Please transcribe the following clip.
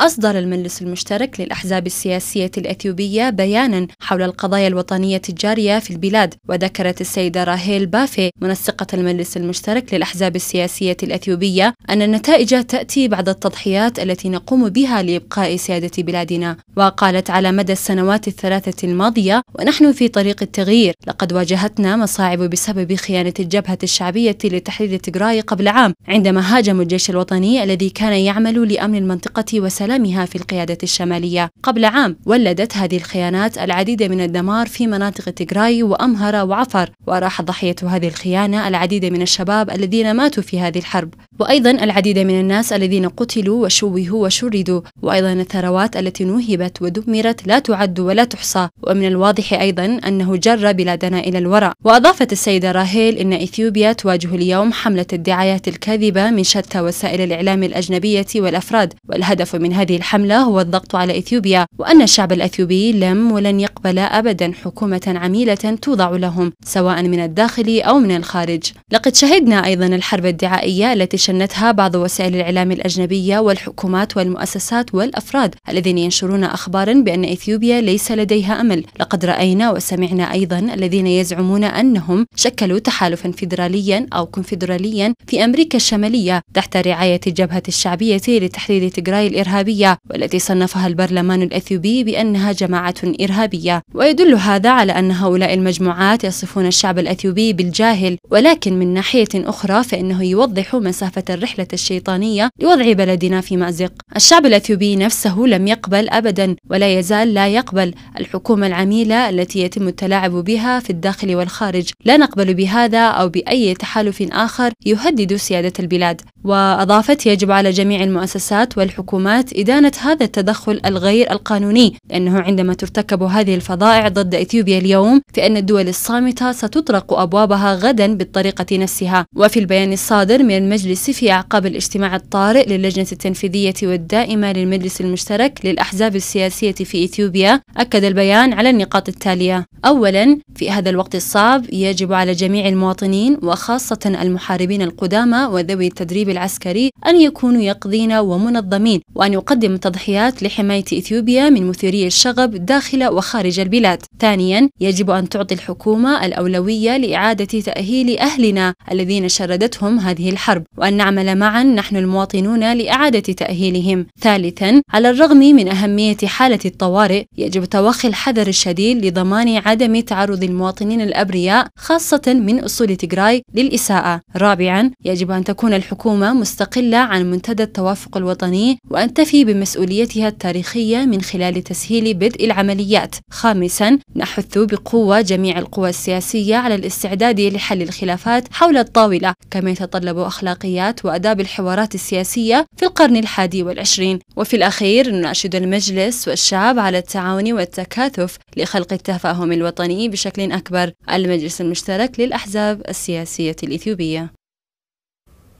أصدر المجلس المشترك للأحزاب السياسية الأثيوبية بيانا حول القضايا الوطنية الجارية في البلاد وذكرت السيدة راهيل بافي منسقة المجلس المشترك للأحزاب السياسية الأثيوبية أن النتائج تأتي بعد التضحيات التي نقوم بها لإبقاء سيادة بلادنا وقالت على مدى السنوات الثلاثة الماضية ونحن في طريق التغيير لقد واجهتنا مصاعب بسبب خيانة الجبهة الشعبية لتحرير تجراي قبل عام عندما هاجموا الجيش الوطني الذي كان يعمل لأمن المنطقة وسائل سلامها في القيادة الشمالية قبل عام ولدت هذه الخيانات العديد من الدمار في مناطق تيغراي وأمهر وعفر وراح ضحية هذه الخيانة العديد من الشباب الذين ماتوا في هذه الحرب وأيضا العديد من الناس الذين قتلوا وشوهوا وشردوا وأيضا الثروات التي نوهبت ودمرت لا تعد ولا تحصى ومن الواضح أيضا أنه جر بلادنا إلى الوراء وأضافت السيدة راهيل إن إثيوبيا تواجه اليوم حملة الدعايات الكاذبة من شتى وسائل الإعلام الأجنبية والأفراد والهدف من هذه الحملة هو الضغط على إثيوبيا وأن الشعب الأثيوبي لم ولن يقبل أبدا حكومة عميلة توضع لهم سواء من الداخل أو من الخارج لقد شهدنا أيضا الحرب الدعائية التي شنتها بعض وسائل الإعلام الأجنبية والحكومات والمؤسسات والأفراد الذين ينشرون أخبارا بأن إثيوبيا ليس لديها أمل لقد رأينا وسمعنا أيضا الذين يزعمون أنهم شكلوا تحالفا فيدراليا أو كونفدراليا في أمريكا الشمالية تحت رعاية الجبهة الشعبية لتحرير تجراي الإرهابي الشعبية والتي صنفها البرلمان الأثيوبي بأنها جماعة إرهابية ويدل هذا على أن هؤلاء المجموعات يصفون الشعب الأثيوبي بالجاهل ولكن من ناحية أخرى فإنه يوضح مسافة الرحلة الشيطانية لوضع بلدنا في مأزق الشعب الأثيوبي نفسه لم يقبل أبدا ولا يزال لا يقبل الحكومة العميلة التي يتم التلاعب بها في الداخل والخارج لا نقبل بهذا أو بأي تحالف آخر يهدد سيادة البلاد وأضافت يجب على جميع المؤسسات والحكومات إدانة هذا التدخل الغير القانوني لأنه عندما ترتكب هذه الفظائع ضد إثيوبيا اليوم فإن الدول الصامتة ستطرق أبوابها غدا بالطريقة نفسها وفي البيان الصادر من المجلس في أعقاب الاجتماع الطارئ للجنة التنفيذية والدائمة للمجلس المشترك للأحزاب السياسية في إثيوبيا أكد البيان على النقاط التالية أولا في هذا الوقت الصعب يجب على جميع المواطنين وخاصة المحاربين القدامى وذوي التدريب العسكري أن يكونوا يقظين ومنظمين وأن يقدم تضحيات لحماية إثيوبيا من مثيري الشغب داخل وخارج البلاد ثانيا يجب أن تعطي الحكومة الأولوية لإعادة تأهيل أهلنا الذين شردتهم هذه الحرب وأن نعمل معا نحن المواطنون لإعادة تأهيلهم ثالثا على الرغم من أهمية حالة الطوارئ يجب توخي الحذر الشديد لضمان عدم تعرض المواطنين الأبرياء خاصة من أصول تيغراي للإساءة رابعا يجب أن تكون الحكومة مستقلة عن منتدى التوافق الوطني وأن تفي بمسؤوليتها التاريخية من خلال تسهيل بدء العمليات. خامساً، نحث بقوة جميع القوى السياسية على الاستعداد لحل الخلافات حول الطاولة، كما يتطلب أخلاقيات وأداب الحوارات السياسية في القرن الحادي والعشرين. وفي الأخير، نناشد المجلس والشعب على التعاون والتكاثف لخلق التفاهم الوطني بشكل أكبر. المجلس المشترك للأحزاب السياسية الإثيوبية